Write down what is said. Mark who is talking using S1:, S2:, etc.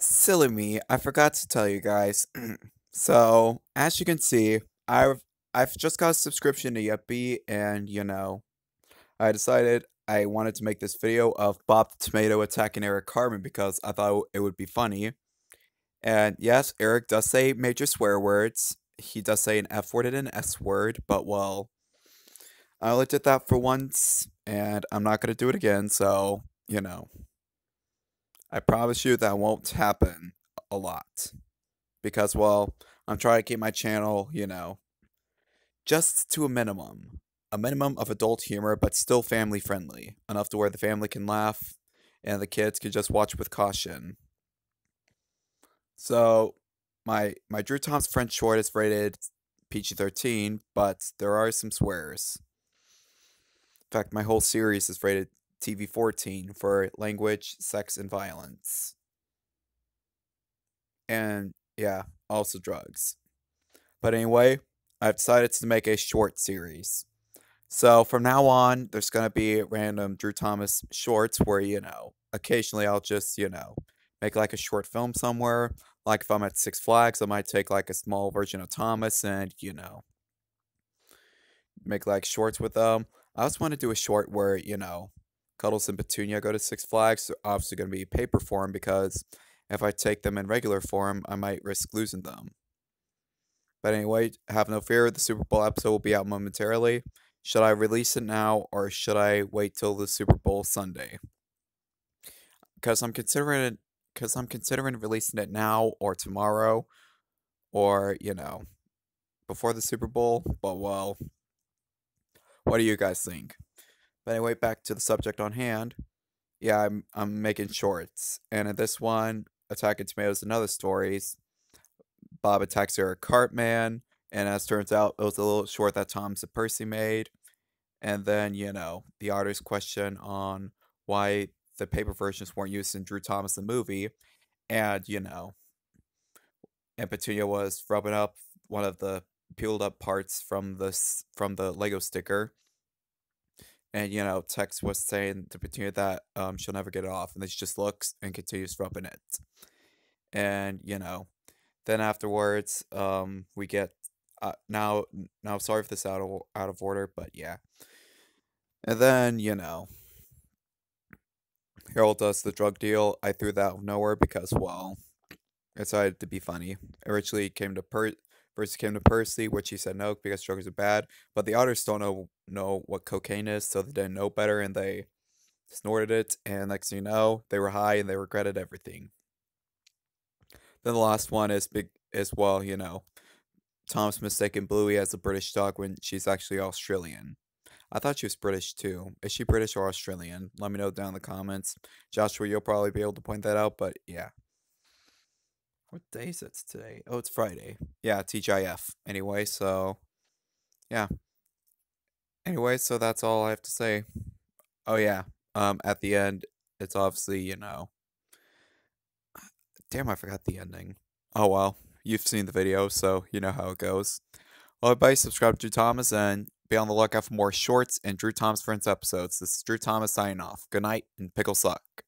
S1: silly me, I forgot to tell you guys. so, as you can see, I've I've just got a subscription to Yuppie, and you know, I decided I wanted to make this video of Bob the Tomato attacking Eric Carmen because I thought it would be funny. And yes, Eric does say major swear words. He does say an F word and an S word, but well, I only did that for once, and I'm not gonna do it again. So you know. I promise you that won't happen a lot because, well, I'm trying to keep my channel, you know, just to a minimum. A minimum of adult humor, but still family friendly, enough to where the family can laugh and the kids can just watch with caution. So, my my Drew Tom's French short is rated PG 13, but there are some swears. In fact, my whole series is rated TV 14 for language, sex, and violence. And yeah, also drugs. But anyway, I've decided to make a short series. So from now on, there's going to be random Drew Thomas shorts where, you know, occasionally I'll just, you know, make like a short film somewhere. Like if I'm at Six Flags, I might take like a small version of Thomas and, you know, make like shorts with them. I just want to do a short where, you know, Cuddles and Petunia go to Six Flags, They're obviously going to be paper form because if I take them in regular form, I might risk losing them. But anyway, have no fear, the Super Bowl episode will be out momentarily. Should I release it now or should I wait till the Super Bowl Sunday? Cuz I'm considering it cuz I'm considering releasing it now or tomorrow or, you know, before the Super Bowl, but well, what do you guys think? But anyway, back to the subject on hand. Yeah, I'm I'm making shorts, and in this one, Attacking Tomatoes and Other Stories, Bob attacks Eric Cartman, and as turns out, it was a little short that Tom Percy made. And then you know the artist question on why the paper versions weren't used in Drew Thomas the movie, and you know, and Petunia was rubbing up one of the peeled up parts from the from the Lego sticker and you know tex was saying to petunia that um, she'll never get it off and then she just looks and continues rubbing it and you know then afterwards um, we get uh, now now sorry if this out of out of order but yeah and then you know harold does the drug deal i threw that out of nowhere because well I decided to be funny. Originally came to per versus to Percy, which he said no because drugs are bad. But the otters don't know know what cocaine is, so they didn't know better and they snorted it. And next thing you know, they were high and they regretted everything. Then the last one is big as well. You know, Tom's mistaken Bluey as a British dog when she's actually Australian. I thought she was British too. Is she British or Australian? Let me know down in the comments. Joshua, you'll probably be able to point that out, but yeah. What day is it today? Oh, it's Friday. Yeah, TGIF. Anyway, so yeah. Anyway, so that's all I have to say. Oh yeah. Um, at the end, it's obviously you know. Damn, I forgot the ending. Oh well, you've seen the video, so you know how it goes. Well, everybody, subscribe to Thomas and be on the lookout for more shorts and Drew Thomas Friends episodes. This is Drew Thomas signing off. Good night and pickle suck.